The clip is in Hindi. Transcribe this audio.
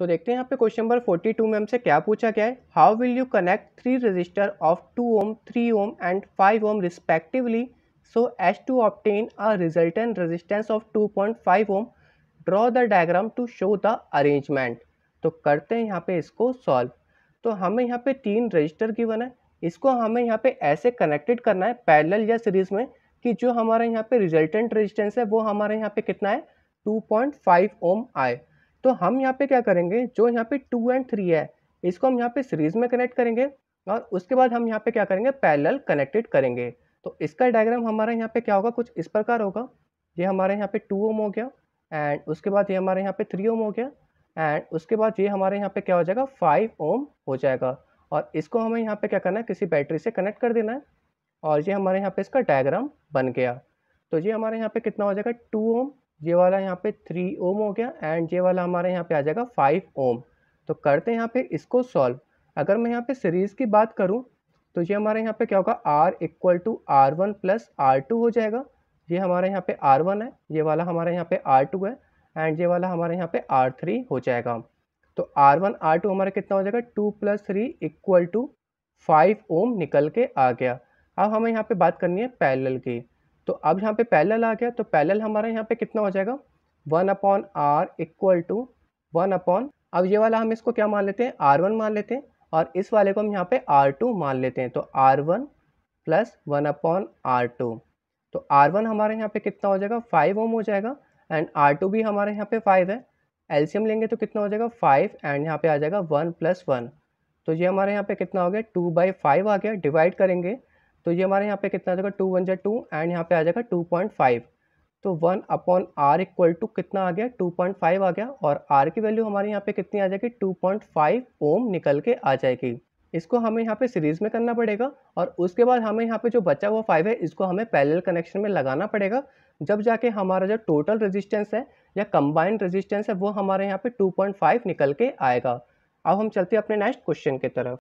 तो देखते हैं यहाँ पे क्वेश्चन नंबर 42 में हमसे क्या पूछा गया है how will you connect three register of two ohm three ohm and five ohm respectively so as to obtain a resultant resistance of two point five ohm draw the diagram to show the arrangement तो करते हैं यहाँ पे इसको सॉल्व तो हमें यहाँ पे तीन रजिस्टर बना है इसको हमें यहाँ पे ऐसे कनेक्टेड करना है पैरल या सीरीज में कि जो हमारा यहाँ पे रिजल्टेंट रेजिस्टेंस है वो हमारे यहाँ पे कितना है 2.5 ओम आए तो हम यहाँ पे क्या करेंगे जो यहाँ पे टू एंड थ्री है इसको हम यहाँ पे सीरीज में कनेक्ट करेंगे और उसके बाद हम यहाँ पे क्या करेंगे पैरेलल कनेक्टेड करेंगे तो इसका डायग्राम हमारे यहाँ पे क्या होगा कुछ इस प्रकार होगा ये हमारे यहाँ पे टू ओम हो गया एंड उसके बाद ये हमारे यहाँ पे थ्री ओम हो गया एंड उसके बाद ये हमारे यहाँ पे क्या हो जाएगा फाइव ओम हो जाएगा और इसको हमें यहाँ पे क्या करना है किसी बैटरी से कनेक्ट कर देना है और ये हमारे यहाँ पे इसका डायग्राम बन गया तो ये हमारे यहाँ पे कितना हो जाएगा टू ओम ये वाला यहाँ पे थ्री ओम हो गया एंड ये वाला हमारे यहाँ पे आ जाएगा फाइव ओम तो करते हैं यहाँ पे इसको सॉल्व अगर मैं यहाँ पे सीरीज़ की बात करूँ तो ये हमारे यहाँ पे क्या होगा R equal to R one plus R two हो जाएगा ये हमारे यहाँ पे आर वन है ये वाला हमारे यहाँ पे आर टू है एंड ये वाला हमारे यहाँ पे आर थ्री हो जाएगा तो आर वन आर टू हमारा कितना हो जाएगा two plus three equal to five ohm निकल के आ गया अब हमें यहाँ पे बात करनी है पैरेलल की तो अब यहाँ पे पैलल आ गया तो पैलल हमारा यहाँ पे कितना हो जाएगा one upon R equal to one upon अब ये वाला हम इसको क्या मान लेते हैं आर वन मान लेते हैं और इस वाले को हम यहाँ पे आर टू मान लेते हैं तो R one plus one upon R two तो आर वन हमारे यहाँ पे कितना हो जाएगा फाइव ओम हो जाएगा एंड आर टू भी हमारे यहाँ पे फाइव है एल्शियम लेंगे तो कितना हो जाएगा फाइव एंड यहाँ पे आ जाएगा वन प्लस वन तो ये हमारे यहाँ पे कितना हो गया टू बाई फाइव आ गया डिवाइड करेंगे तो ये हमारे यहाँ पे कितना आ जाएगा टू वन जै टू एंड यहाँ पे आ जाएगा टू पॉइंट फाइव तो one upon R equal to कितना आ गया टू पॉइंट फाइव आ गया और आर की वैल्यू हमारे यहाँ पे कितनी आ जाएगी टू पॉइंट फाइव ओम निकल के आ जाएगी इसको हमें यहाँ पे सीरीज़ में करना पड़ेगा और उसके बाद हमें यहाँ पे जो बचा हुआ फाइव है इसको हमें पैरेलल कनेक्शन में लगाना पड़ेगा जब जाके हमारा जो टोटल रेजिस्टेंस है या कंबाइंड रेजिस्टेंस है वो हमारे यहाँ पे 2.5 निकल के आएगा अब हम चलते हैं अपने नेक्स्ट क्वेश्चन की तरफ